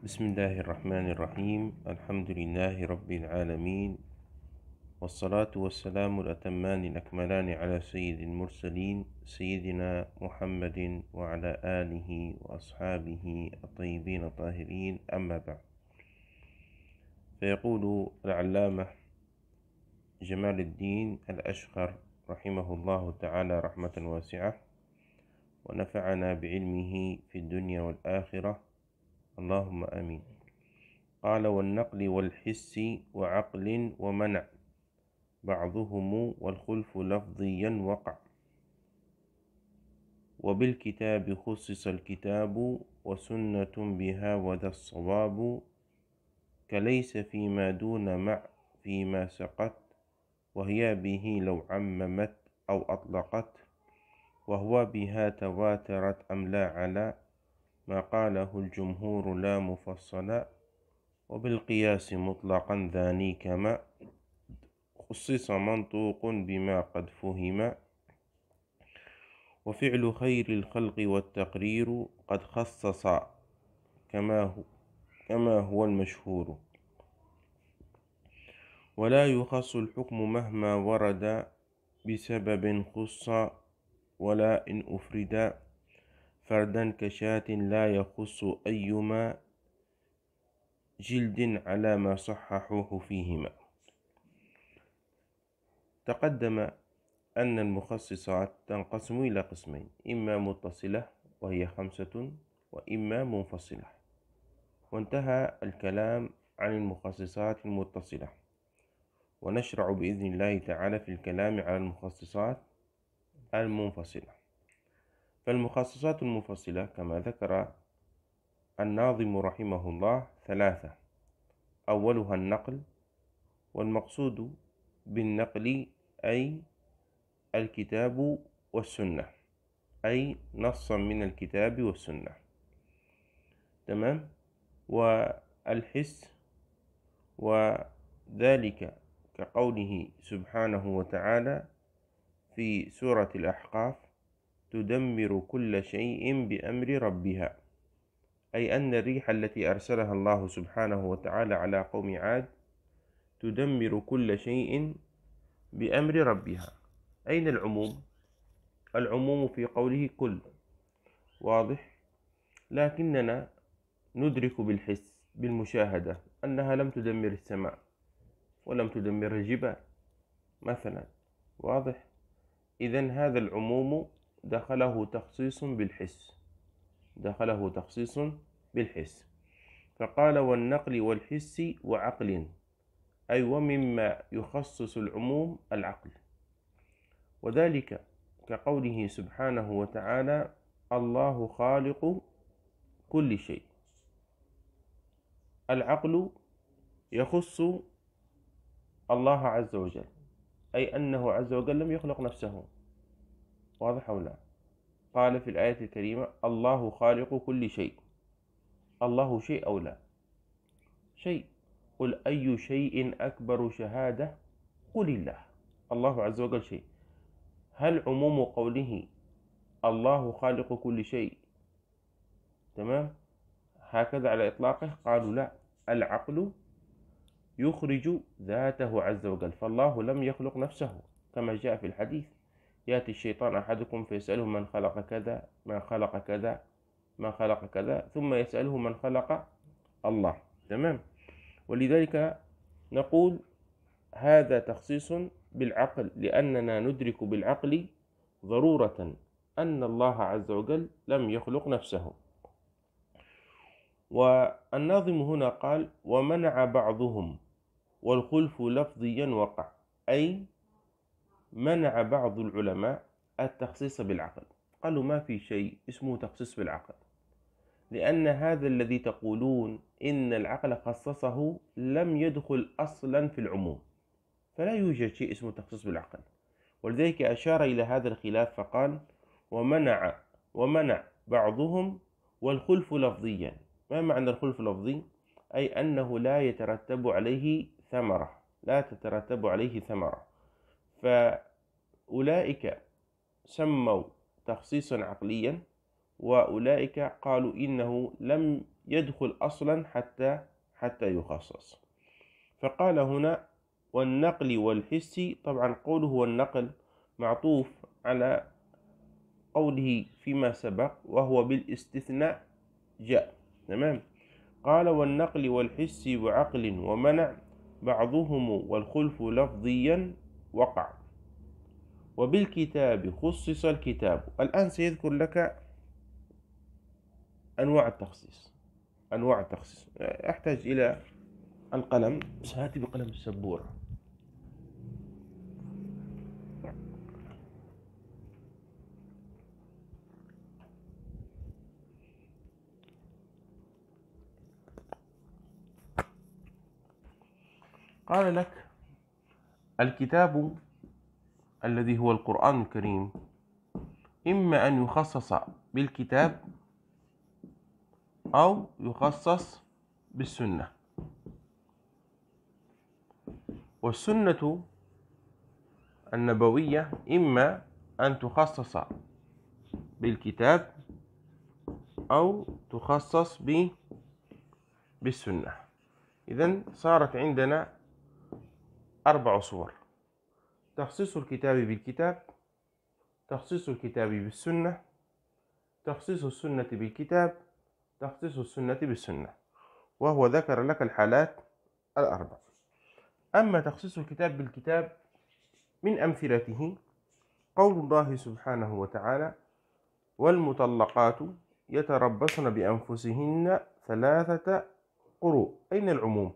بسم الله الرحمن الرحيم الحمد لله رب العالمين والصلاة والسلام الأتمان الأكملان على سيد المرسلين سيدنا محمد وعلى آله وأصحابه الطيبين الطاهرين أما بعد فيقول العلامة جمال الدين الأشقر رحمه الله تعالى رحمة واسعة ونفعنا بعلمه في الدنيا والآخرة اللهم آمين قال والنقل والحس وعقل ومنع بعضهم والخلف لفظيا وقع وبالكتاب خصص الكتاب وسنة بها وذا الصواب كليس فيما دون مع فيما سقت وهي به لو عممت أو أطلقت وهو بها تواترت أم لا على ما قاله الجمهور لا مفصلا وبالقياس مطلقا ذاني كما خصص منطوق بما قد فهم وفعل خير الخلق والتقرير قد خصص كما هو, كما هو المشهور ولا يخص الحكم مهما ورد بسبب خص ولا إن أفرد فردا كشاة لا يخص أيما جلد على ما صححوه فيهما تقدم أن المخصصات تنقسم إلى قسمين إما متصلة وهي خمسة وإما منفصلة وانتهى الكلام عن المخصصات المتصلة ونشرع بإذن الله تعالى في الكلام على المخصصات المنفصله فالمخصصات المنفصلة كما ذكر الناظم رحمه الله ثلاثة أولها النقل والمقصود بالنقل أي الكتاب والسنة أي نصا من الكتاب والسنة تمام والحس وذلك كقوله سبحانه وتعالى في سورة الأحقاف تدمر كل شيء بأمر ربها أي أن الريح التي أرسلها الله سبحانه وتعالى على قوم عاد تدمر كل شيء بأمر ربها أين العموم؟ العموم في قوله كل واضح لكننا ندرك بالحس بالمشاهدة أنها لم تدمر السماء ولم تدمر الجبال مثلا واضح إذا هذا العموم دخله تخصيص بالحس دخله تخصيص بالحس فقال والنقل والحس وعقل أي ومما يخصص العموم العقل وذلك كقوله سبحانه وتعالى الله خالق كل شيء العقل يخص الله عز وجل أي أنه عز وجل لم يخلق نفسه واضح أو لا قال في الآية الكريمة الله خالق كل شيء الله شيء أو لا شيء قل أي شيء أكبر شهادة قل الله الله عز وجل شيء هل عموم قوله الله خالق كل شيء تمام هكذا على إطلاقه قالوا لا العقل يخرج ذاته عز وجل فالله لم يخلق نفسه كما جاء في الحديث يأتي الشيطان أحدكم فيسأله من خلق كذا من خلق كذا من خلق كذا ثم يسأله من خلق الله تمام ولذلك نقول هذا تخصيص بالعقل لأننا ندرك بالعقل ضرورة أن الله عز وجل لم يخلق نفسه والناظم هنا قال ومنع بعضهم والخلف لفظيا وقع أي منع بعض العلماء التخصيص بالعقل قالوا ما في شيء اسمه تخصيص بالعقل لأن هذا الذي تقولون إن العقل خصصه لم يدخل أصلا في العموم فلا يوجد شيء اسمه تخصيص بالعقل ولذلك أشار إلى هذا الخلاف فقال ومنع ومنع بعضهم والخلف لفظيا ما معنى الخلف لفظي أي أنه لا يترتب عليه ثمرة لا تترتب عليه ثمرة فأولئك سموا تخصيصا عقليا وأولئك قالوا إنه لم يدخل أصلا حتى حتى يخصص فقال هنا والنقل والحس طبعا قوله والنقل معطوف على قوله فيما سبق وهو بالاستثناء جاء تمام قال والنقل والحس وعقل ومنع بعضهم والخلف لفظيا وقع وبالكتاب خصص الكتاب الآن سيذكر لك أنواع التخصيص أنواع التخصيص أحتاج إلى القلم سآتي بقلم السبورة قال لك الكتاب الذي هو القرآن الكريم إما أن يخصص بالكتاب أو يخصص بالسنة والسنة النبوية إما أن تخصص بالكتاب أو تخصص بالسنة إذن صارت عندنا أربع صور تخصيص الكتاب بالكتاب تخصيص الكتاب بالسنة تخصيص السنة بالكتاب تخصيص السنة بالسنة وهو ذكر لك الحالات الأربع أما تخصيص الكتاب بالكتاب من أمثلته قول الله سبحانه وتعالى والمطلقات يتربصن بأنفسهن ثلاثة قروء أين العموم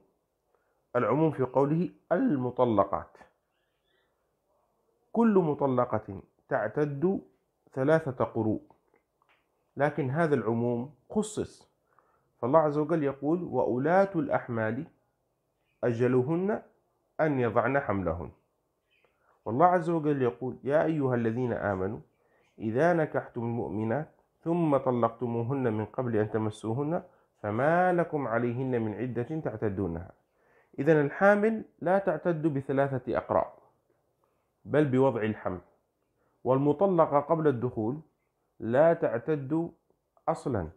العموم في قوله المطلقات كل مطلقة تعتد ثلاثة قروء لكن هذا العموم خصص فالله عز وجل يقول وأولاة الأحمال أجلهن أن يضعن حملهن والله عز وجل يقول يا أيها الذين آمنوا إذا نكحتم المؤمنات ثم طلقتموهن من قبل أن تمسوهن فما لكم عليهن من عدة تعتدونها إذا الحامل لا تعتد بثلاثة أقراء بل بوضع الحمل والمطلقة قبل الدخول لا تعتد أصلا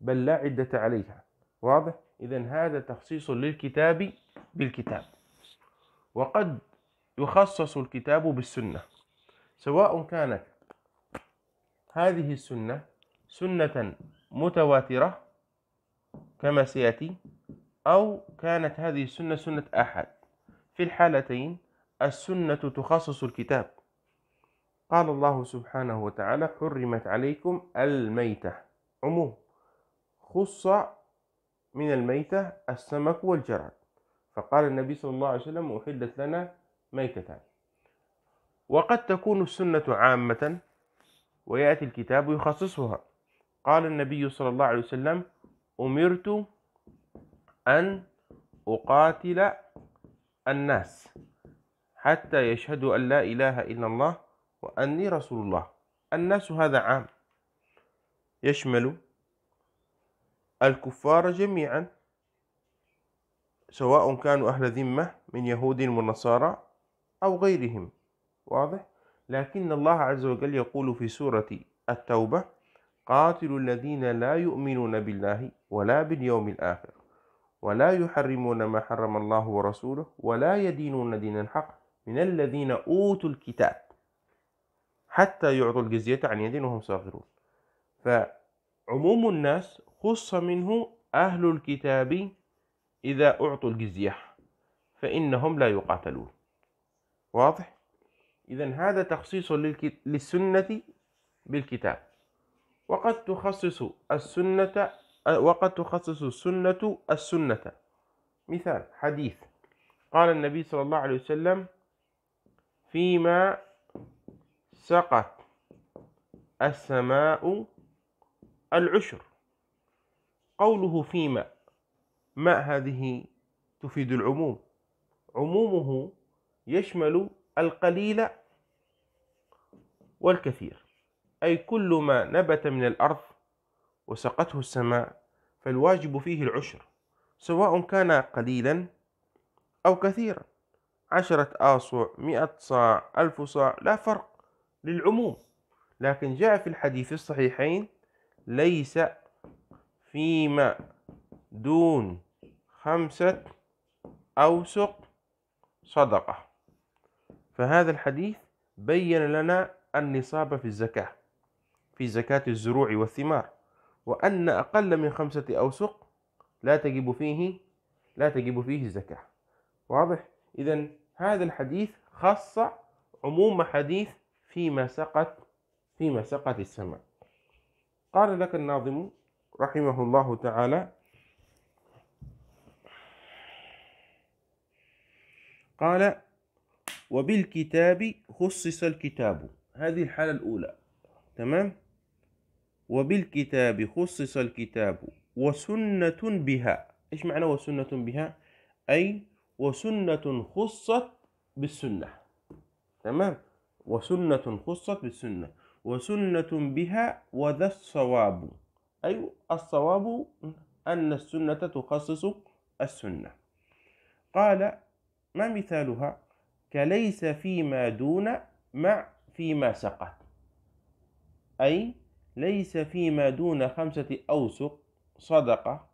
بل لا عدة عليها واضح؟ إذا هذا تخصيص للكتاب بالكتاب وقد يخصص الكتاب بالسنة سواء كانت هذه السنة سنة متواترة كما سيأتي أو كانت هذه السنة سنة أحد في الحالتين السنة تخصص الكتاب قال الله سبحانه وتعالى حرمت عليكم الميتة عموم خص من الميتة السمك والجراد فقال النبي صلى الله عليه وسلم أحلت لنا ميتتان وقد تكون السنة عامة ويأتي الكتاب يخصصها قال النبي صلى الله عليه وسلم أمرت أن أقاتل الناس حتى يشهدوا أن لا إله إلا الله وأني رسول الله الناس هذا عام يشمل الكفار جميعا سواء كانوا أهل ذمة من يهود ونصارى أو غيرهم واضح لكن الله عز وجل يقول في سورة التوبة قاتلوا الذين لا يؤمنون بالله ولا باليوم الآخر ولا يحرمون ما حرم الله ورسوله ولا يدينون دين الحق من الذين أوتوا الكتاب حتى يعطوا الجزية عن يد وهم صاغرون فعموم الناس خص منه أهل الكتاب إذا أعطوا الجزية فإنهم لا يقاتلون واضح؟ إذا هذا تخصيص للسنة بالكتاب وقد تخصص السنة وقد تخصص السنة السنة مثال حديث قال النبي صلى الله عليه وسلم فيما سقط السماء العشر قوله فيما ما هذه تفيد العموم عمومه يشمل القليل والكثير أي كل ما نبت من الأرض وسقته السماء فالواجب فيه العشر سواء كان قليلا أو كثيرا عشرة آصع مئة صاع ألف صاع لا فرق للعموم لكن جاء في الحديث الصحيحين ليس فيما دون خمسة أوسق صدقة فهذا الحديث بين لنا النصاب في الزكاة في زكاة الزروع والثمار وأن أقل من خمسة أوسق لا تجب فيه لا تجب فيه الزكاة واضح إذا هذا الحديث خاصة عموم حديث فيما سقط فيما سقط السماء قال لك الناظم رحمه الله تعالى قال وبالكتاب خصص الكتاب هذه الحالة الأولى تمام وبالكتاب خصص الكتاب وسنة بها إيش معنى وسنة بها؟ أي وسنة خصت بالسنة تمام وسنة خصت بالسنة وسنة بها وذا الصواب أي الصواب أن السنة تخصص السنة قال ما مثالها كليس فيما دون مع فيما سقط أي ليس فيما دون خمسة أوسق صدقة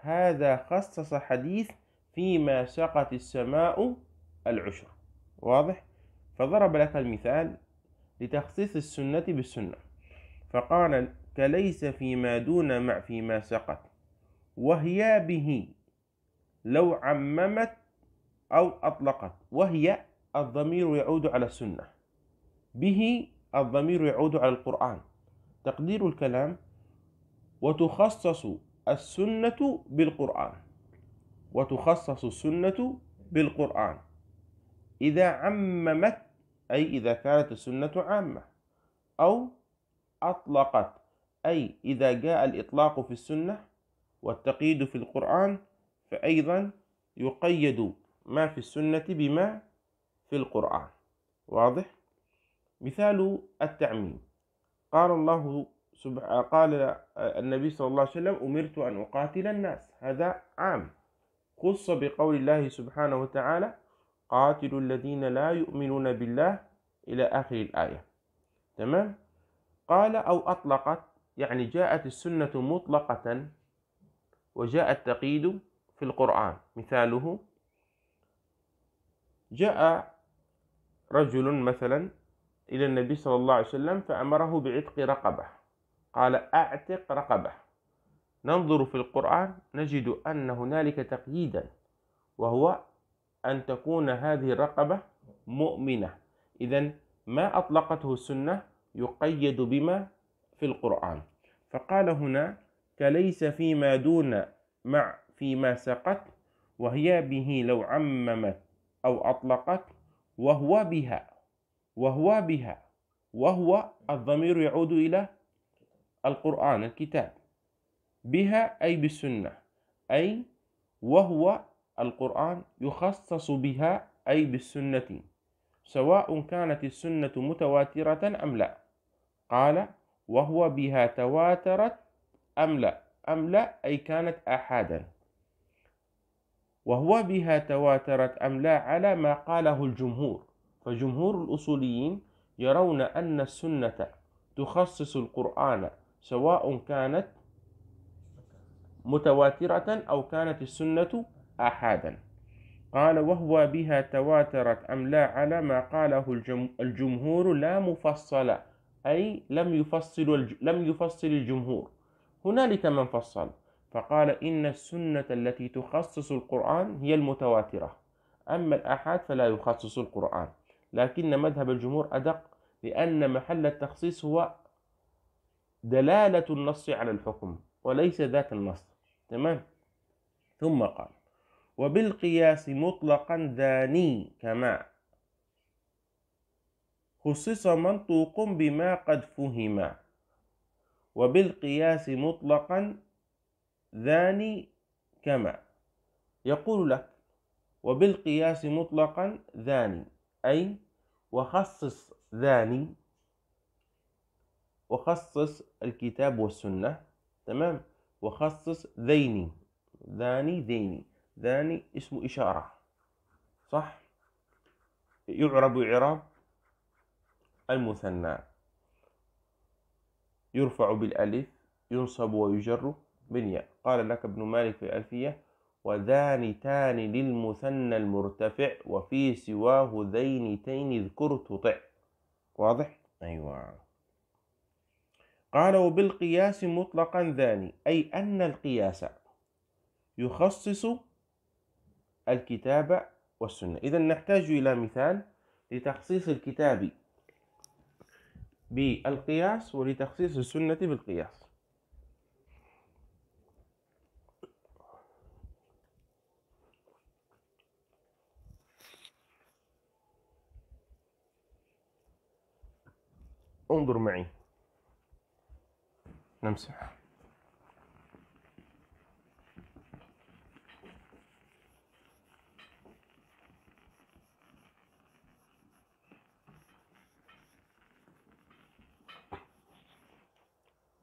هذا خصص حديث فيما سقت السماء العشر واضح فضرب لك المثال لتخصيص السنة بالسنة فقال كليس فيما دون مع فيما سقت وهي به لو عممت أو أطلقت وهي الضمير يعود على السنة به الضمير يعود على القرآن تقدير الكلام وتخصص السنة بالقرآن وتخصص السنة بالقرآن إذا عممت أي إذا كانت السنة عامة أو أطلقت أي إذا جاء الإطلاق في السنة والتقييد في القرآن فأيضا يقيد ما في السنة بما في القرآن واضح؟ مثال التعميم قال الله سبحانه قال النبي صلى الله عليه وسلم أمرت أن أقاتل الناس هذا عام خص بقول الله سبحانه وتعالى قاتلوا الذين لا يؤمنون بالله إلى آخر الآية تمام قال أو أطلقت يعني جاءت السنة مطلقة وجاء التقييد في القرآن مثاله جاء رجل مثلا إلى النبي صلى الله عليه وسلم فأمره بعتق رقبة قال أعتق رقبة ننظر في القرآن نجد أن هنالك تقييدا وهو أن تكون هذه الرقبة مؤمنة إذا ما أطلقته السنة يقيد بما في القرآن فقال هنا كليس فيما دون مع فيما سقت وهي به لو عممت أو أطلقت وهو بها وهو بها وهو الضمير يعود إلى القرآن الكتاب بها أي بالسنة أي وهو القرآن يخصص بها أي بالسنة سواء كانت السنة متواترة أم لا قال وهو بها تواترت أم لا أم لا أي كانت أحادا وهو بها تواترت أم لا على ما قاله الجمهور فجمهور الأصوليين يرون أن السنة تخصص القرآن سواء كانت متواترة أو كانت السنة أحادا قال وهو بها تواترت أم لا على ما قاله الجمهور لا مفصل أي لم يفصل لم يفصل الجمهور هنالك من فصل فقال إن السنة التي تخصص القرآن هي المتواترة أما الآحاد فلا يخصص القرآن لكن مذهب الجمهور أدق لأن محل التخصيص هو دلالة النص على الحكم وليس ذات النص تمام ثم قال وبالقياس مطلقا ذاني كما خصص منطوق بما قد فهم وبالقياس مطلقا ذاني كما يقول لك وبالقياس مطلقا ذاني أي وخصص ذاني وخصص الكتاب والسنة تمام وخصص ذيني ذاني ذيني ذاني اسم إشارة صح يعرب إعراب المثنى يرفع بالألف ينصب ويجر بالياء قال لك ابن مالك في الألفية وذانتان للمثنى المرتفع وفي سواه ذينتين اذكر تطع واضح؟ أيوة قال وبالقياس مطلقا ذاني أي أن القياس يخصص الكتاب والسنة إذا نحتاج إلى مثال لتخصيص الكتاب بالقياس ولتخصيص السنة بالقياس انظر معي نمسح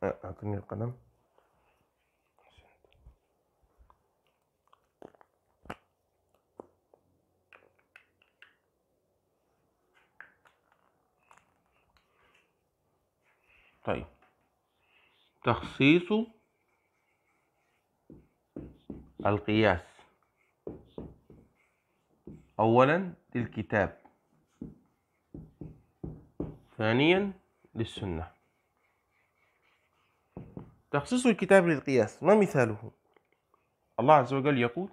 أعطني أه، القلم طيب تخصيص القياس أولا للكتاب ثانيا للسنة تخصيص الكتاب للقياس ما مثاله الله عز وجل يقول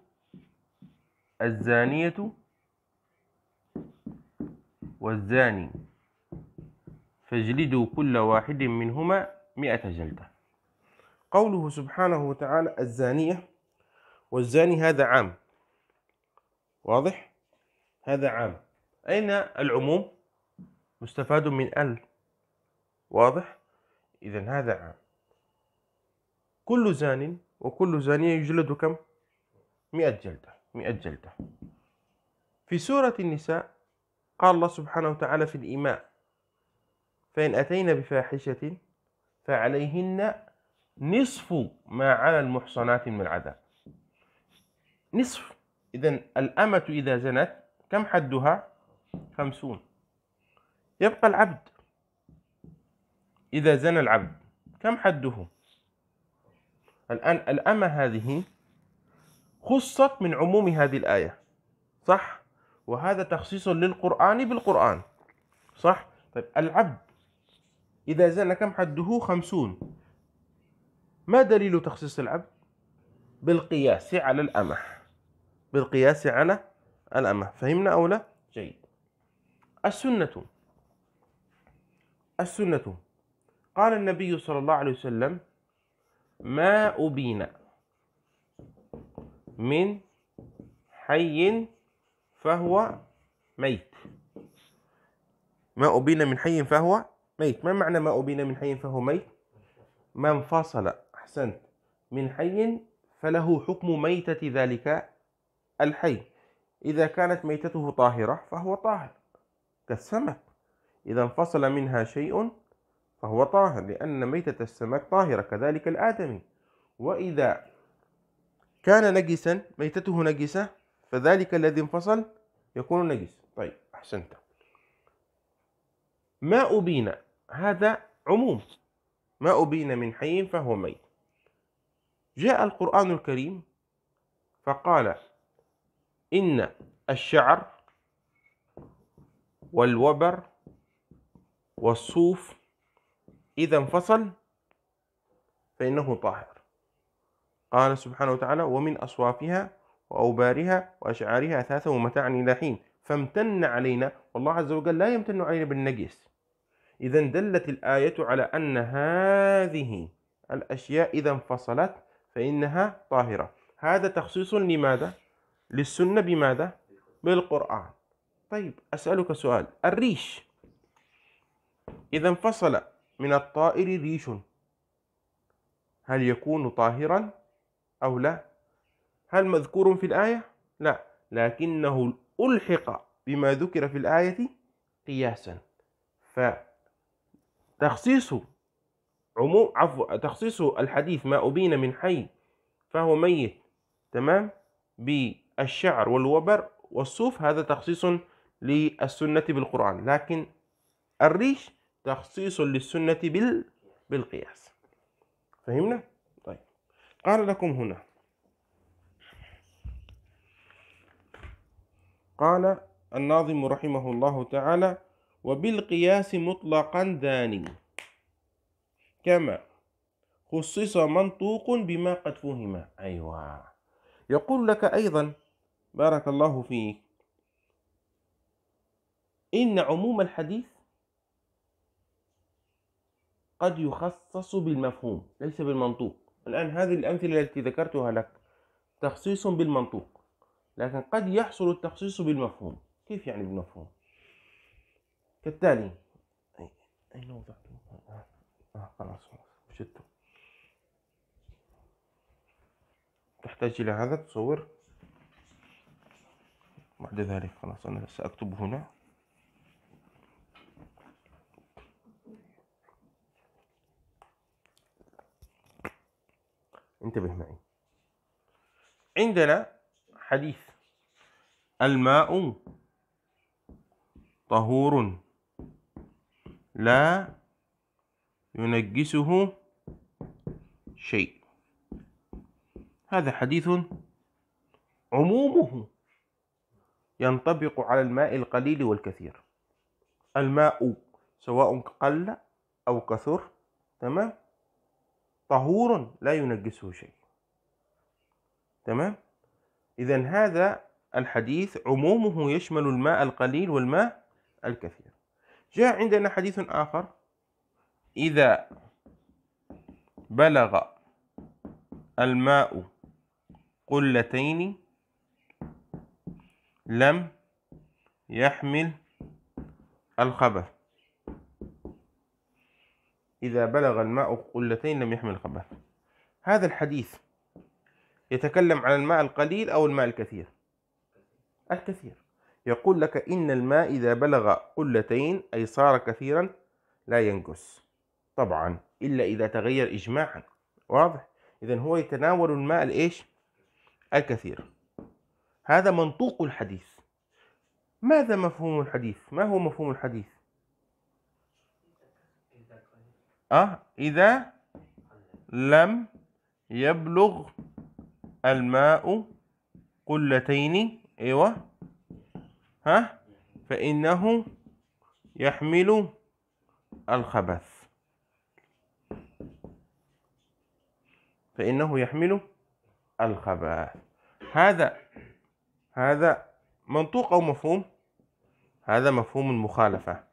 الزانية والزاني فاجلدوا كل واحد منهما مئة جلدة قوله سبحانه وتعالى الزانية والزاني هذا عام واضح هذا عام أين العموم مستفاد من ال واضح إذا هذا عام كل زان وكل زانية يجلد كم مئة جلدة مئة جلدة في سورة النساء قال الله سبحانه وتعالى في الإيماء فإن أتينا بفاحشة فعليهن نصف ما على المحصنات من العذاب نصف إذا الأمة إذا زنت كم حدها خمسون يبقى العبد إذا زن العبد كم حده الآن الأمة هذه خصت من عموم هذه الآية صح وهذا تخصيص للقرآن بالقرآن صح طيب العبد إذا زال كم حده خمسون ما دليل تخصيص العبد بالقياس على الأمح بالقياس على الأمح فهمنا أو لا جيد السنة السنة قال النبي صلى الله عليه وسلم ما أبين من حي فهو ميت ما أبين من حي فهو ميت ما معنى ما أبين من حي فهو ميت ما انفصل أحسنت من حي فله حكم ميتة ذلك الحي إذا كانت ميتته طاهرة فهو طاهر كالسمك إذا انفصل منها شيء فهو طاهر لأن ميتة السمك طاهرة كذلك الآدمي وإذا كان نجسا ميتته نجسة فذلك الذي انفصل يكون نجس طيب أحسنت ما أبين هذا عموم ما أبين من حي فهو ميت جاء القرآن الكريم فقال إن الشعر والوبر والصوف إذا انفصل فإنه طاهر قال سبحانه وتعالى ومن أصوافها وأوبارها وأشعارها أثاثا ومتاعا إلى حين فامتن علينا والله عز وجل لا يمتن علينا بالنجس إذا دلت الآية على أن هذه الأشياء إذا انفصلت فإنها طاهرة هذا تخصيص لماذا؟ للسنة بماذا؟ بالقرآن طيب أسألك سؤال الريش إذا انفصل من الطائر ريش هل يكون طاهرا أو لا؟ هل مذكور في الآية؟ لا لكنه ألحق بما ذكر في الآية قياسا ف تخصيص عموم عفوا تخصيص الحديث ما أبين من حي فهو ميت تمام بالشعر والوبر والصوف هذا تخصيص للسنة بالقرآن لكن الريش تخصيص للسنة بال... بالقياس فهمنا؟ طيب قال لكم هنا قال الناظم رحمه الله تعالى وبالقياس مطلقا ذاني كما خصص منطوق بما قد فهم أيوة يقول لك أيضا بارك الله فيك إن عموم الحديث قد يخصص بالمفهوم ليس بالمنطوق الآن هذه الأمثلة التي ذكرتها لك تخصيص بالمنطوق لكن قد يحصل التخصيص بالمفهوم كيف يعني بالمفهوم كالتالي أين وضعته؟ آه, آه، خلاص وجدته تحتاج إلى هذا تصور بعد ذلك خلاص أنا سأكتب هنا انتبه معي عندنا حديث الماء طهور لا ينجسه شيء هذا حديث عمومه ينطبق على الماء القليل والكثير الماء سواء قل أو كثر تمام طهور لا ينجسه شيء تمام إذا هذا الحديث عمومه يشمل الماء القليل والماء الكثير جاء عندنا حديث آخر إذا بلغ الماء قلتين لم يحمل الخبث إذا بلغ الماء قلتين لم يحمل الخبث هذا الحديث يتكلم عن الماء القليل أو الماء الكثير الكثير يقول لك إن الماء إذا بلغ قلتين أي صار كثيرا لا ينقص طبعا إلا إذا تغير إجماعا واضح إذا هو يتناول الماء الإيش الكثير هذا منطوق الحديث ماذا مفهوم الحديث ما هو مفهوم الحديث أه إذا لم يبلغ الماء قلتين أيوه ها فإنه يحمل الخبث فإنه يحمل الخبث هذا هذا منطوق أو مفهوم هذا مفهوم المخالفة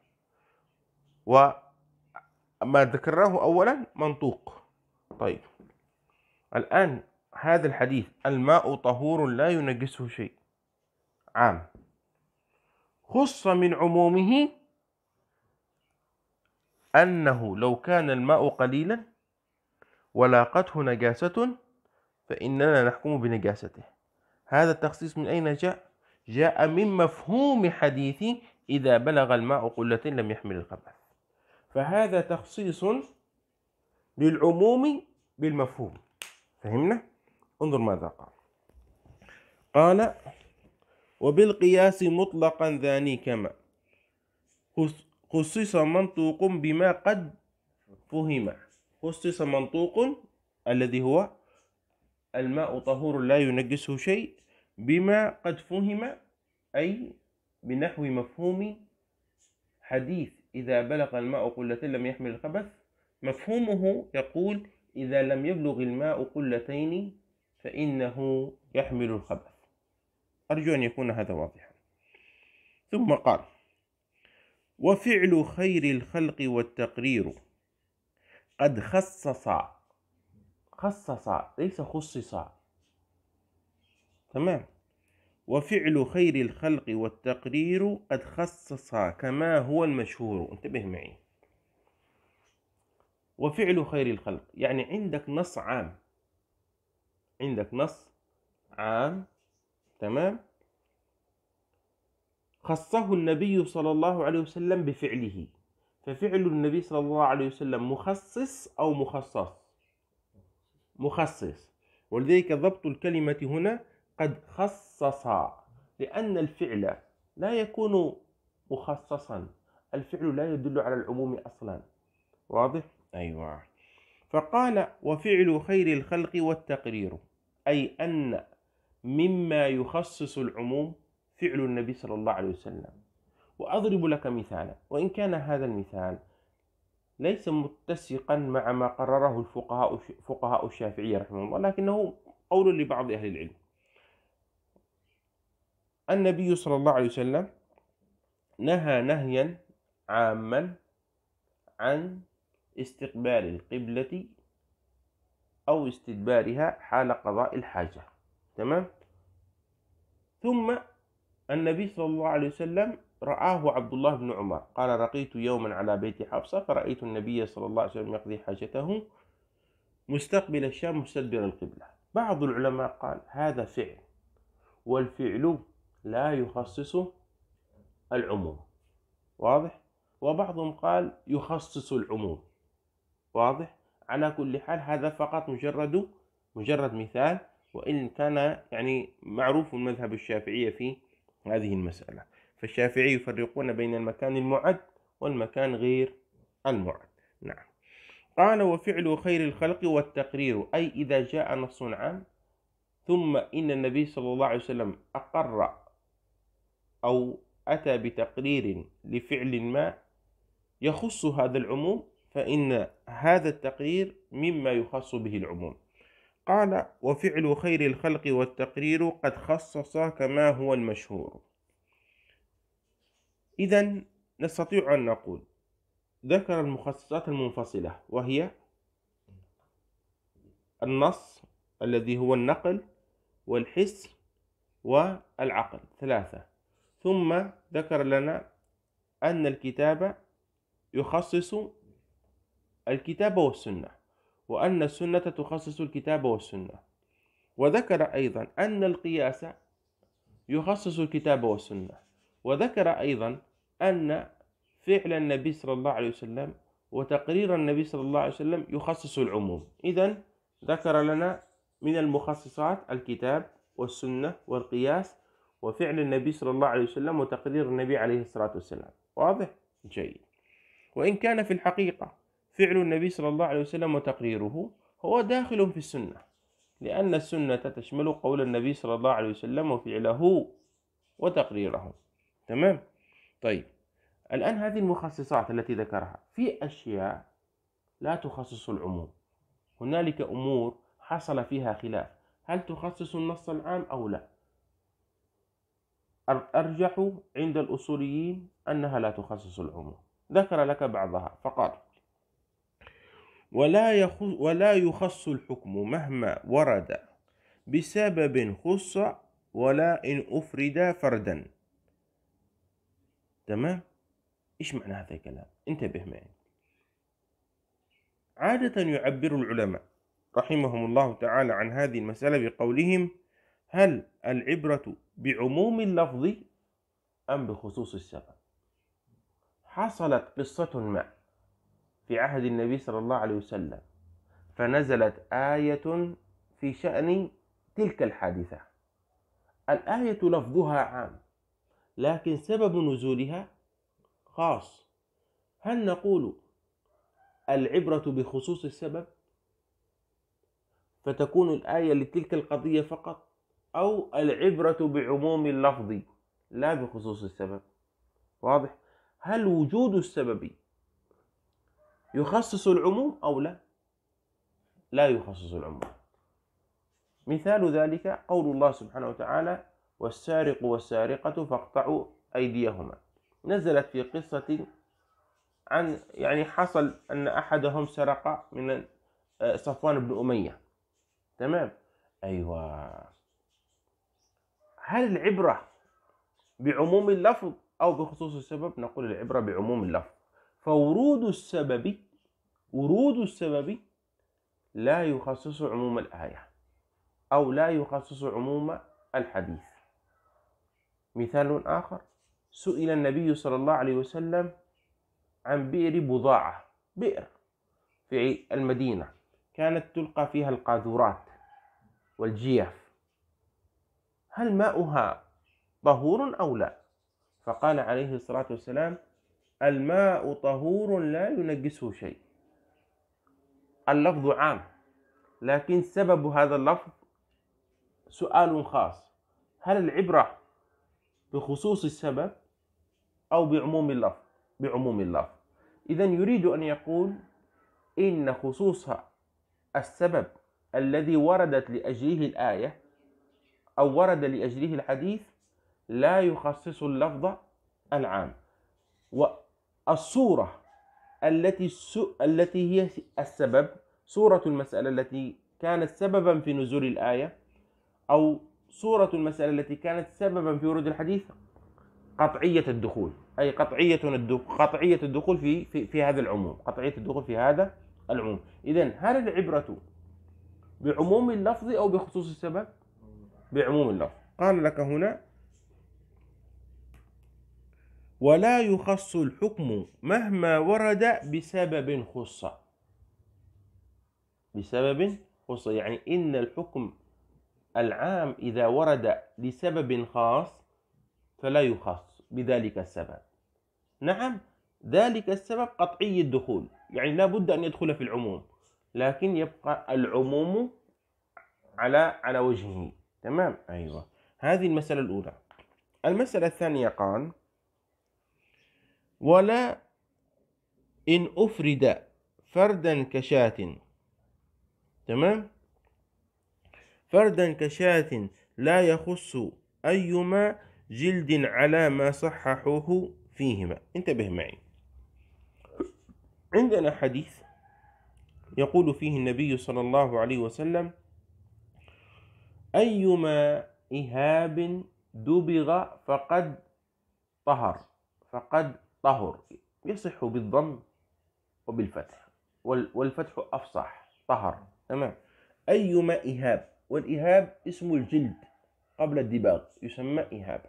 وما ذكرناه أولا منطوق طيب الآن هذا الحديث الماء طهور لا ينجسه شيء عام خص من عمومه أنه لو كان الماء قليلا ولاقته نجاسة فإننا نحكم بنجاسته هذا التخصيص من أين جاء؟ جاء من مفهوم حديث إذا بلغ الماء قلة لم يحمل الخبث فهذا تخصيص للعموم بالمفهوم فهمنا؟ انظر ماذا قال قال وبالقياس مطلقا ذانيكما خصص منطوق بما قد فهم خصص منطوق الذي هو الماء طهور لا ينجسه شيء بما قد فهم أي بنحو مفهوم حديث إذا بلغ الماء قلتين لم يحمل الخبث مفهومه يقول إذا لم يبلغ الماء قلتين فإنه يحمل الخبث أرجو أن يكون هذا واضحا ثم قال وفعل خير الخلق والتقرير قد خصص خصص ليس خصص تمام وفعل خير الخلق والتقرير قد خصص كما هو المشهور انتبه معي وفعل خير الخلق يعني عندك نص عام عندك نص عام تمام خصه النبي صلى الله عليه وسلم بفعله ففعل النبي صلى الله عليه وسلم مخصص أو مخصص مخصص ولذلك ضبط الكلمة هنا قد خصص لأن الفعل لا يكون مخصصا الفعل لا يدل على العموم أصلا واضح؟ أيوة فقال وفعل خير الخلق والتقرير أي أن مما يخصص العموم فعل النبي صلى الله عليه وسلم وأضرب لك مثالا وإن كان هذا المثال ليس متسقا مع ما قرره الفقهاء فقهاء الشافعية رحمهم الله لكنه قول لبعض أهل العلم النبي صلى الله عليه وسلم نهى نهيا عاما عن استقبال القبلة أو استدبارها حال قضاء الحاجة تمام ثم النبي صلى الله عليه وسلم رآه عبد الله بن عمر قال رقيت يوما على بيت حفصة فرأيت النبي صلى الله عليه وسلم يقضي حاجته مستقبل الشام مستدبر القبلة بعض العلماء قال هذا فعل والفعل لا يخصص العموم واضح وبعضهم قال يخصص العموم واضح على كل حال هذا فقط مجرد مجرد مثال وإن كان يعني معروف المذهب الشافعية في هذه المسألة فالشافعي يفرقون بين المكان المعد والمكان غير المعد نعم قال وفعل خير الخلق والتقرير أي إذا جاء نص عام ثم إن النبي صلى الله عليه وسلم أقر أو أتى بتقرير لفعل ما يخص هذا العموم فإن هذا التقرير مما يخص به العموم قال وفعل خير الخلق والتقرير قد خصص كما هو المشهور إذا نستطيع أن نقول ذكر المخصصات المنفصلة وهي النص الذي هو النقل والحس والعقل ثلاثة ثم ذكر لنا أن الكتاب يخصص الكتاب والسنة وأن السنة تخصص الكتاب والسنة وذكر أيضا أن القياس يخصص الكتاب والسنة وذكر أيضا أن فعل النبي صلى الله عليه وسلم وتقرير النبي صلى الله عليه وسلم يخصص العموم إذا ذكر لنا من المخصصات الكتاب والسنة والقياس وفعل النبي صلى الله عليه وسلم وتقرير النبي عليه الصلاة والسلام واضح؟ جيد وإن كان في الحقيقة فعل النبي صلى الله عليه وسلم وتقريره هو داخل في السنة لأن السنة تشمل قول النبي صلى الله عليه وسلم وفعله وتقريره تمام طيب الآن هذه المخصصات التي ذكرها في أشياء لا تخصص العموم هنالك أمور حصل فيها خلاف هل تخصص النص العام أو لا الأرجح عند الأصوليين أنها لا تخصص العموم ذكر لك بعضها فقال ولا, ولا يخص الحكم مهما ورد بسبب خص ولا إن أفرد فردا تمام إيش معنى هذا الكلام انتبه معي عادة يعبر العلماء رحمهم الله تعالى عن هذه المسألة بقولهم هل العبرة بعموم اللفظ أم بخصوص السبب حصلت قصة ما في عهد النبي صلى الله عليه وسلم فنزلت آية في شأن تلك الحادثة الآية لفظها عام لكن سبب نزولها خاص هل نقول العبرة بخصوص السبب فتكون الآية لتلك القضية فقط أو العبرة بعموم اللفظ لا بخصوص السبب واضح هل وجود السبب يخصص العموم أو لا لا يخصص العموم مثال ذلك قول الله سبحانه وتعالى والسارق والسارقة فاقطعوا أيديهما نزلت في قصة عن يعني حصل أن أحدهم سرق من آه، صفوان بن أمية تمام أيوة هل العبرة بعموم اللفظ أو بخصوص السبب نقول العبرة بعموم اللفظ فورود السبب ورود السبب لا يخصص عموم الآية أو لا يخصص عموم الحديث مثال آخر سئل النبي صلى الله عليه وسلم عن بئر بضاعة بئر في المدينة كانت تلقى فيها القاذورات والجيف هل ماؤها طهور أو لا فقال عليه الصلاة والسلام الماء طهور لا ينجسه شيء اللفظ عام لكن سبب هذا اللفظ سؤال خاص هل العبرة بخصوص السبب أو بعموم اللفظ بعموم اللفظ إذا يريد أن يقول إن خصوص السبب الذي وردت لأجله الآية أو ورد لأجله الحديث لا يخصص اللفظ العام الصورة التي السو... التي هي السبب صورة المسألة التي كانت سببا في نزول الآية أو صورة المسألة التي كانت سببا في ورود الحديث قطعية الدخول أي قطعية الدخول قطعية الدخول في في, في هذا العموم قطعية الدخول في هذا العموم إذا هل العبرة بعموم اللفظ أو بخصوص السبب؟ بعموم اللفظ قال لك هنا ولا يخص الحكم مهما ورد بسبب خص بسبب خص يعني إن الحكم العام إذا ورد لسبب خاص فلا يخص بذلك السبب نعم ذلك السبب قطعي الدخول يعني لا بد أن يدخل في العموم لكن يبقى العموم على على وجهه تمام أيوة هذه المسألة الأولى المسألة الثانية قال ولا إن أفرد فردا كشاة تمام فردا كشاة لا يخص أيما جلد على ما صححوه فيهما انتبه معي عندنا حديث يقول فيه النبي صلى الله عليه وسلم أيما إهاب دبغ فقد طهر فقد طهر يصح بالضم وبالفتح والفتح أفصح طهر تمام أيما إهاب والإهاب اسم الجلد قبل الدباغ يسمى إهاب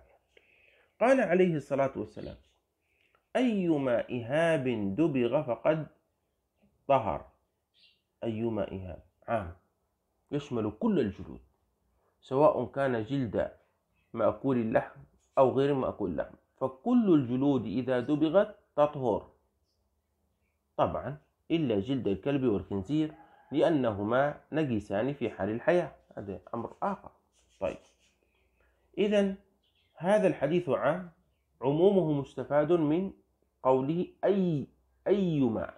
قال عليه الصلاة والسلام أيما إهاب دبغ فقد طهر أيما إهاب عام يشمل كل الجلود سواء كان جلد مأكول اللحم أو غير مأكول اللحم فكل الجلود إذا دبغت تطهر طبعا إلا جلد الكلب والخنزير لأنهما نجسان في حال الحياة هذا أمر آخر طيب إذا هذا الحديث عام عمومه مستفاد من قوله أي أيما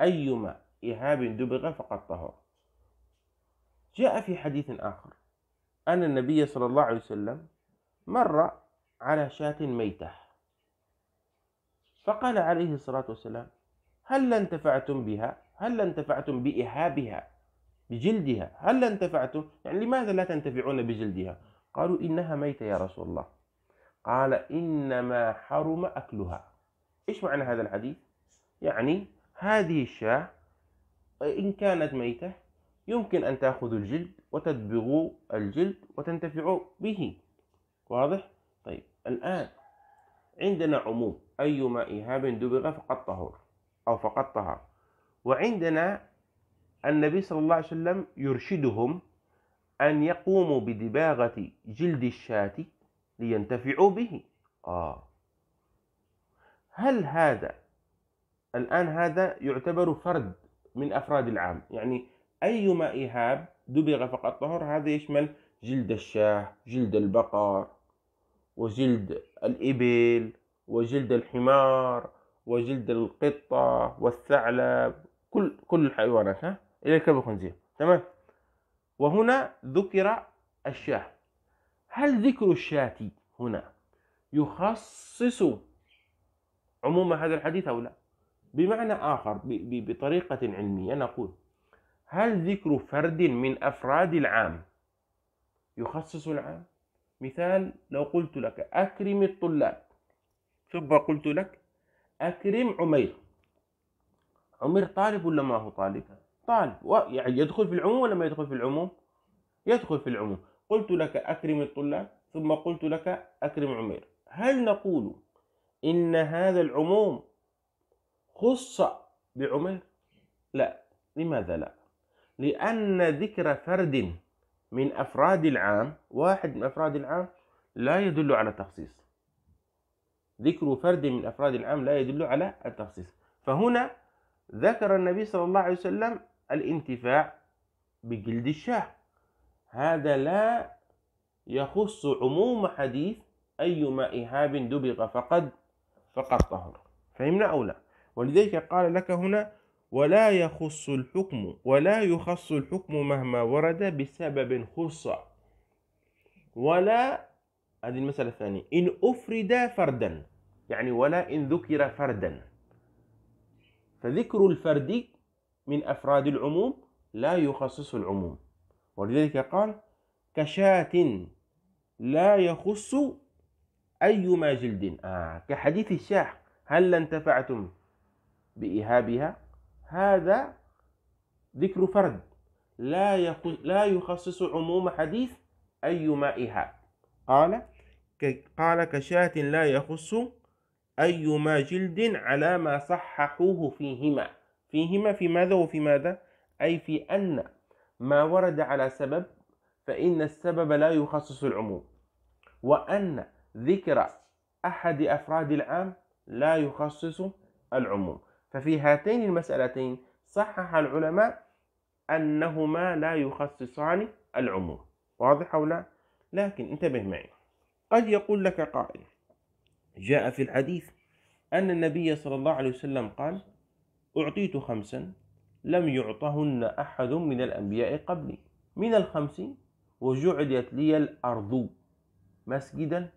أيما إيهاب دبغ فقد طهر جاء في حديث آخر أن النبي صلى الله عليه وسلم مر على شاة ميتة فقال عليه الصلاة والسلام هل انتفعتم بها هل انتفعتم بإهابها بجلدها هل انتفعتم يعني لماذا لا تنتفعون بجلدها قالوا إنها ميتة يا رسول الله قال إنما حرم أكلها إيش معنى هذا الحديث يعني هذه الشاة إن كانت ميتة يمكن أن تأخذوا الجلد وتدبغوا الجلد وتنتفعوا به واضح؟ طيب الآن عندنا عموم أي ماء إهاب دبغ فقد طهر أو فقد طهر وعندنا النبي صلى الله عليه وسلم يرشدهم أن يقوموا بدباغة جلد الشاة لينتفعوا به آه هل هذا الآن هذا يعتبر فرد من أفراد العام يعني أي ماء إهاب دبغ فقد طهر هذا يشمل جلد الشاه جلد البقر وجلد الإبل وجلد الحمار وجلد القطة والثعلب كل كل الحيوانات ها إلى الكلب الخنزير تمام وهنا ذكر الشاة هل ذكر الشاة هنا يخصص عموم هذا الحديث أو لا بمعنى آخر بطريقة علمية نقول هل ذكر فرد من أفراد العام يخصص العام مثال لو قلت لك أكرم الطلاب ثم قلت لك أكرم عمير عمير طالب ولا ما هو طالب؟ طالب يعني يدخل في العموم ولا ما يدخل في العموم؟ يدخل في العموم قلت لك أكرم الطلاب ثم قلت لك أكرم عمير هل نقول إن هذا العموم خص بعمير؟ لا لماذا لا؟ لأن ذكر فرد من أفراد العام واحد من أفراد العام لا يدل على التخصيص ذكر فرد من أفراد العام لا يدل على التخصيص فهنا ذكر النبي صلى الله عليه وسلم الانتفاع بجلد الشاه هذا لا يخص عموم حديث أيما إهاب دبغ فقد فقد طهر فهمنا أو لا ولذلك قال لك هنا ولا يخص الحكم ولا يخص الحكم مهما ورد بسبب خص ولا هذه المسألة الثانية إن أفرد فردا يعني ولا إن ذكر فردا فذكر الفرد من أفراد العموم لا يخصص العموم ولذلك قال كشاة لا يخص أيما جلد آه كحديث الشاح هل انتفعتم بإيهابها هذا ذكر فرد لا لا يخصص عموم حديث أي مائها قال قال كشاة لا يخص أيما جلد على ما صححوه فيهما فيهما في ماذا وفي ماذا أي في أن ما ورد على سبب فإن السبب لا يخصص العموم وأن ذكر أحد أفراد العام لا يخصص العموم ففي هاتين المسألتين صحح العلماء أنهما لا يخصصان العموم واضح أو لا؟ لكن انتبه معي قد يقول لك قائل جاء في الحديث أن النبي صلى الله عليه وسلم قال أعطيت خمسا لم يعطهن أحد من الأنبياء قبلي من الخمس وجعلت لي الأرض مسجدا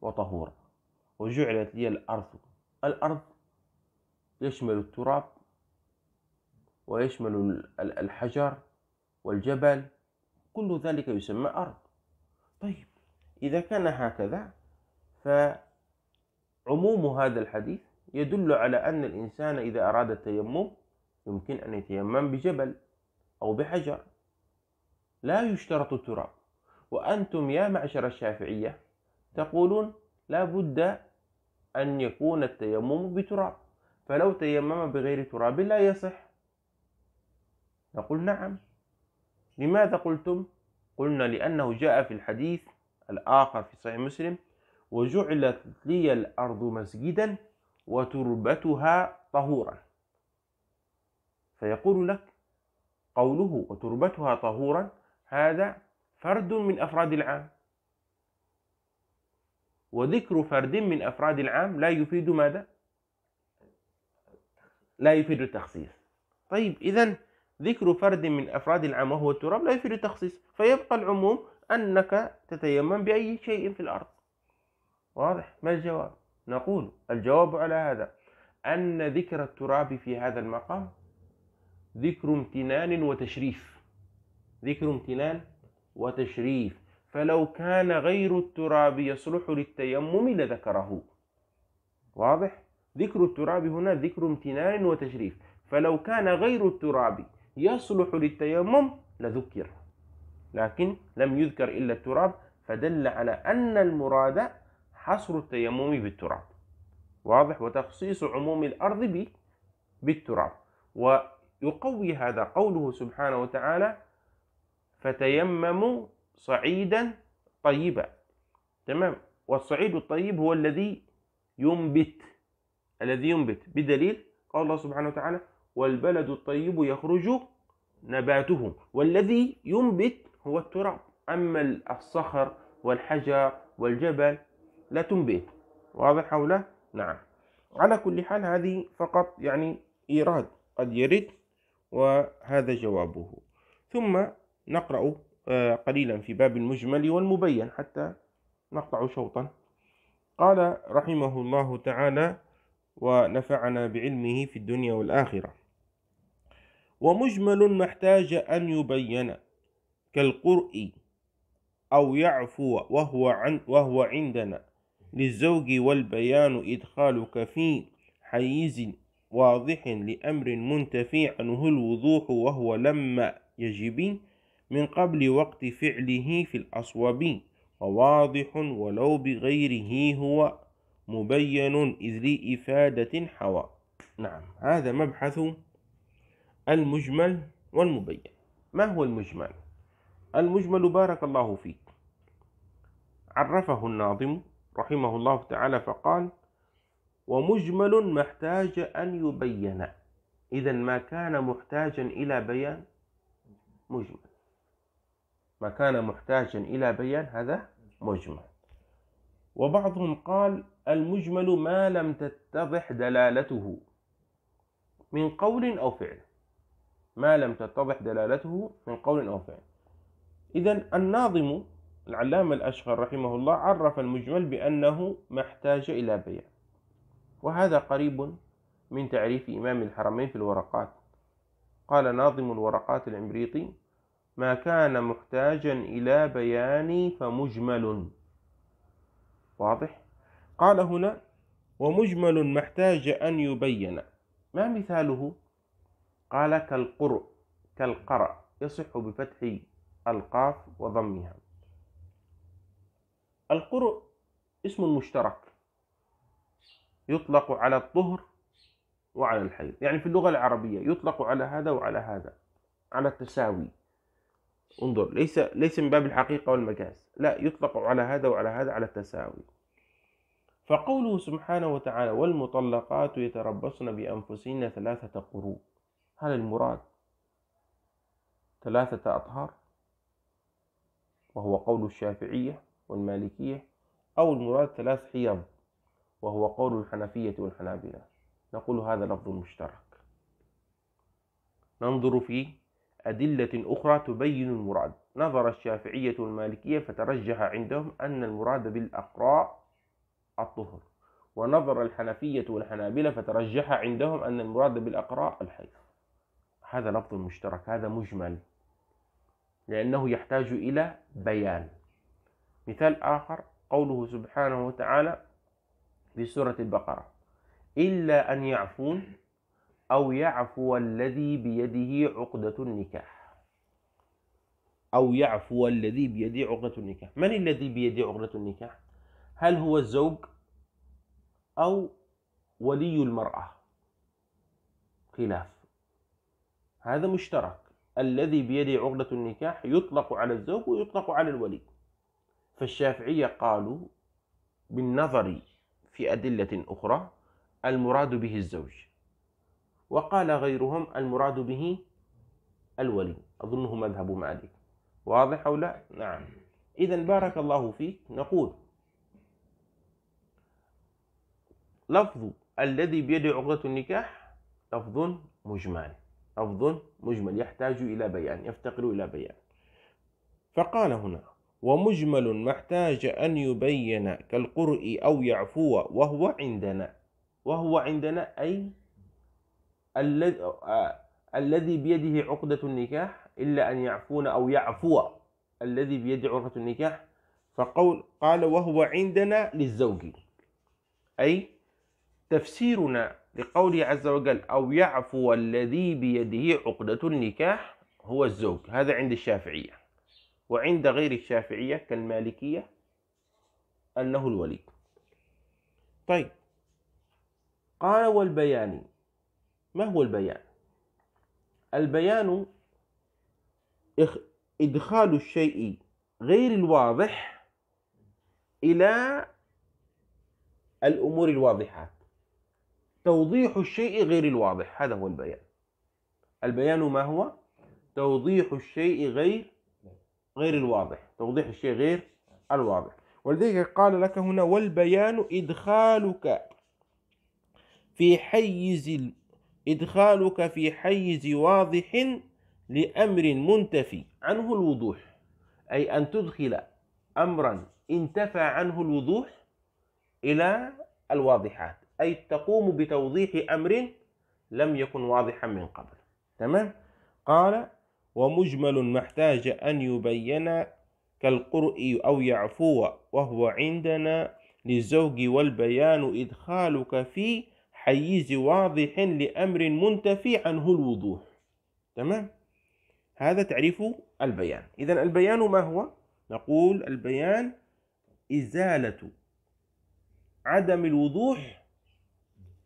وطهورا وجعلت لي الأرض الأرض يشمل التراب ويشمل الحجر والجبل كل ذلك يسمى أرض طيب إذا كان هكذا فعموم هذا الحديث يدل على أن الإنسان إذا أراد التيمم يمكن أن يتيمم بجبل أو بحجر لا يشترط التراب وأنتم يا معشر الشافعية تقولون لا بد أن يكون التيمم بتراب فلو تيمم بغير تراب لا يصح نقول نعم لماذا قلتم قلنا لأنه جاء في الحديث الآخر في صحيح مسلم وجعلت لي الأرض مسجدا وتربتها طهورا فيقول لك قوله وتربتها طهورا هذا فرد من أفراد العام وذكر فرد من أفراد العام لا يفيد ماذا؟ لا يفيد التخصيص طيب إذا ذكر فرد من أفراد العام وهو التراب لا يفيد التخصيص فيبقى العموم أنك تتيمم بأي شيء في الأرض واضح ما الجواب نقول الجواب على هذا أن ذكر التراب في هذا المقام ذكر امتنان وتشريف ذكر امتنان وتشريف فلو كان غير التراب يصلح للتيمم لذكره واضح ذكر التراب هنا ذكر امتنان وتشريف فلو كان غير التراب يصلح للتيمم لذكر لكن لم يذكر إلا التراب فدل على أن المراد حصر التيمم بالتراب واضح وتخصيص عموم الأرض بالتراب ويقوي هذا قوله سبحانه وتعالى فتيمموا صعيدا طيبا تمام والصعيد الطيب هو الذي ينبت الذي ينبت بدليل قال الله سبحانه وتعالى والبلد الطيب يخرج نباته والذي ينبت هو التراب أما الصخر والحجر والجبل لا تنبت واضح حوله نعم على كل حال هذه فقط يعني إيراد قد يرد وهذا جوابه ثم نقرأ آه، قليلا في باب المجمل والمبين حتى نقطع شوطا قال رحمه الله تعالى ونفعنا بعلمه في الدنيا والآخرة ومجمل ما احتاج أن يبين كالقرء أو يعفو وهو, عن وهو عندنا للزوج والبيان إدخالك في حيز واضح لأمر منتفي عنه الوضوح وهو لما يجب من قبل وقت فعله في الأصوب وواضح ولو بغيره هو مبين إذ إفادة حوى نعم هذا مبحث المجمل والمبين ما هو المجمل؟ المجمل بارك الله فيك عرفه الناظم رحمه الله تعالى فقال ومجمل ما احتاج أن يبين إذا ما كان محتاجا إلى بيان مجمل ما كان محتاجا إلى بيان هذا مجمل وبعضهم قال المجمل ما لم تتضح دلالته من قول أو فعل ما لم تتضح دلالته من قول أو فعل إذا الناظم العلامة الأشغر رحمه الله عرف المجمل بأنه ما احتاج إلى بيان وهذا قريب من تعريف إمام الحرمين في الورقات قال ناظم الورقات العمريطي ما كان محتاجا إلى بيان فمجمل واضح قال هنا ومجمل محتاج أن يبين ما مثاله قال كالقرء كالقرأ يصح بفتح القاف وضمها القرء اسم مشترك يطلق على الطهر وعلى الحيض يعني في اللغة العربية يطلق على هذا وعلى هذا على التساوي انظر ليس ليس من باب الحقيقة والمجاز لا يطلق على هذا وعلى هذا على التساوي فقوله سبحانه وتعالى والمطلقات يتربصن بأنفسهن ثلاثة قروء هل المراد ثلاثة أطهار وهو قول الشافعية والمالكية أو المراد ثلاث حيض وهو قول الحنفية والحنابلة نقول هذا لفظ مشترك ننظر في أدلة أخرى تبين المراد نظر الشافعية والمالكية فترجح عندهم أن المراد بالأقراء الطهر ونظر الحنفية والحنابلة فترجح عندهم أن المراد بالأقراء الحيض هذا لفظ مشترك هذا مجمل لأنه يحتاج إلى بيان مثال آخر قوله سبحانه وتعالى في سورة البقرة إلا أن يعفون أو يعفو الذي بيده عقدة النكاح أو يعفو الذي بيده عقدة النكاح من الذي بيده عقدة النكاح هل هو الزوج أو ولي المرأة خلاف هذا مشترك الذي بيده عقدة النكاح يطلق على الزوج ويطلق على الولي فالشافعية قالوا بالنظر في أدلة أخرى المراد به الزوج وقال غيرهم المراد به الولي أظنه مذهب مالك واضح أو لا؟ نعم إذا بارك الله فيك نقول لفظ الذي بيده عقدة النكاح لفظ مجمل لفظ مجمل يحتاج إلى بيان يفتقر إلى بيان فقال هنا ومجمل ما احتاج أن يبين كالقرء أو يعفو وهو عندنا وهو عندنا أي الذي آه، بيده عقدة النكاح إلا أن يعفون أو يعفو الذي بيده عقدة النكاح فقول قال وهو عندنا للزوج أي تفسيرنا لقوله عز وجل أو يعفو الذي بيده عقدة النكاح هو الزوج هذا عند الشافعية وعند غير الشافعية كالمالكية أنه الولي طيب قال والبيان ما هو البيان البيان إدخال الشيء غير الواضح إلى الأمور الواضحة توضيح الشيء غير الواضح هذا هو البيان البيان ما هو توضيح الشيء غير غير الواضح توضيح الشيء غير الواضح ولذلك قال لك هنا والبيان إدخالك في حيز إدخالك في حيز واضح لأمر منتفي عنه الوضوح أي أن تدخل أمرا انتفى عنه الوضوح إلى الواضحات أي تقوم بتوضيح أمر لم يكن واضحا من قبل تمام قال ومجمل ما احتاج أن يبين كالقرء أو يعفو وهو عندنا للزوج والبيان إدخالك في حيز واضح لأمر منتفي عنه الوضوح تمام هذا تعريف البيان إذا البيان ما هو؟ نقول البيان إزالة عدم الوضوح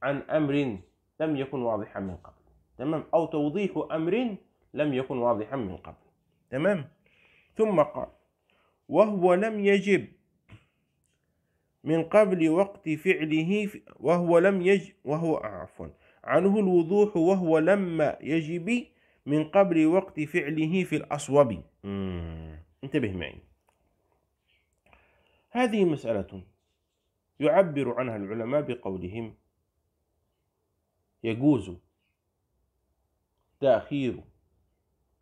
عن أمر لم يكن واضحا من قبل تمام أو توضيح أمر لم يكن واضحا من قبل تمام ثم قال وهو لم يجب من قبل وقت فعله وهو لم يج وهو عفوا عنه الوضوح وهو لما يجب من قبل وقت فعله في الأصوب انتبه معي هذه مسألة يعبر عنها العلماء بقولهم يجوز تأخير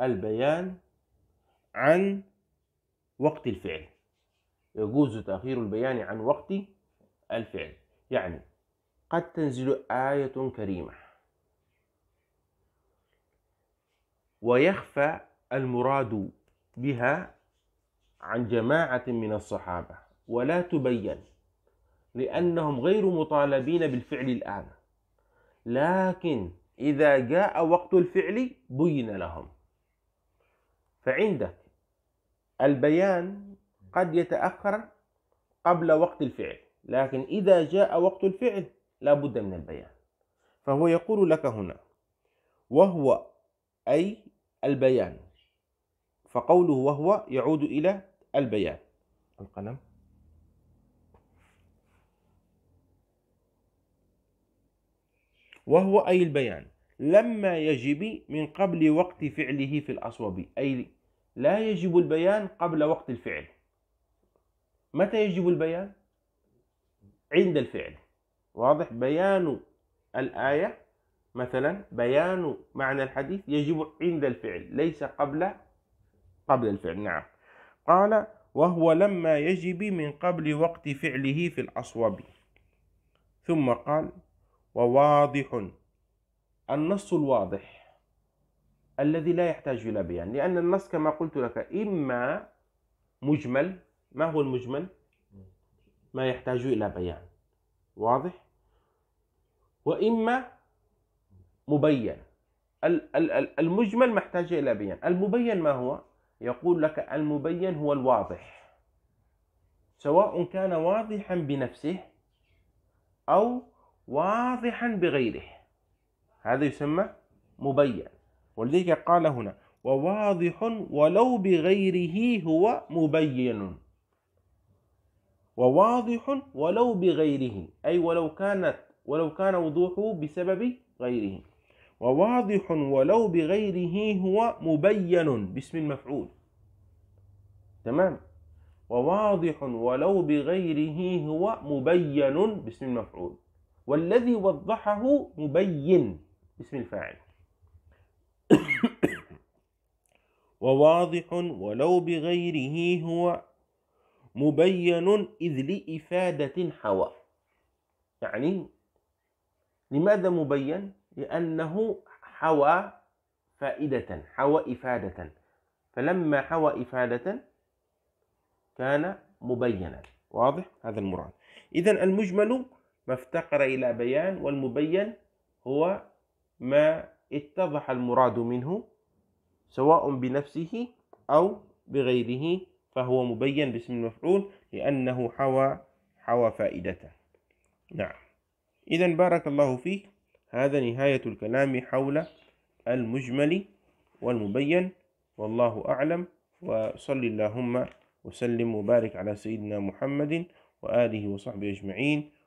البيان عن وقت الفعل يجوز تأخير البيان عن وقت الفعل يعني قد تنزل آية كريمة ويخفى المراد بها عن جماعة من الصحابة ولا تبين لأنهم غير مطالبين بالفعل الآن لكن إذا جاء وقت الفعل بين لهم فعندك البيان قد يتأخر قبل وقت الفعل لكن إذا جاء وقت الفعل لا بد من البيان فهو يقول لك هنا وهو أي البيان فقوله وهو يعود إلى البيان القلم وهو أي البيان لما يجب من قبل وقت فعله في الأصوب أي لا يجب البيان قبل وقت الفعل متى يجب البيان؟ عند الفعل واضح بيان الآية مثلا بيان معنى الحديث يجب عند الفعل ليس قبل قبل الفعل نعم قال وهو لما يجب من قبل وقت فعله في الأصوب ثم قال وواضح النص الواضح الذي لا يحتاج إلى بيان لأن النص كما قلت لك إما مجمل ما هو المجمل؟ ما يحتاج إلى بيان واضح؟ وإما مبين المجمل محتاج إلى بيان المبين ما هو؟ يقول لك المبين هو الواضح سواء كان واضحا بنفسه أو واضحا بغيره هذا يسمى مبين ولذلك قال هنا وواضح ولو بغيره هو مبين وواضح ولو بغيره أي ولو كانت ولو كان وضوحه بسبب غيره وواضح ولو بغيره هو مبين باسم المفعول تمام وواضح ولو بغيره هو مبين باسم المفعول والذي وضحه مبين اسم الفاعل وواضح ولو بغيره هو مبين إذ لإفادة حوى يعني لماذا مبين؟ لأنه حوى فائدة حوى إفادة فلما حوى إفادة كان مبينا واضح هذا المراد إذا المجمل ما افتقر إلى بيان والمبين هو ما اتضح المراد منه سواء بنفسه أو بغيره فهو مبين باسم المفعول لأنه حوى حوى فائدته نعم إذا بارك الله فيك هذا نهاية الكلام حول المجمل والمبين والله أعلم وصل اللهم وسلم وبارك على سيدنا محمد وآله وصحبه أجمعين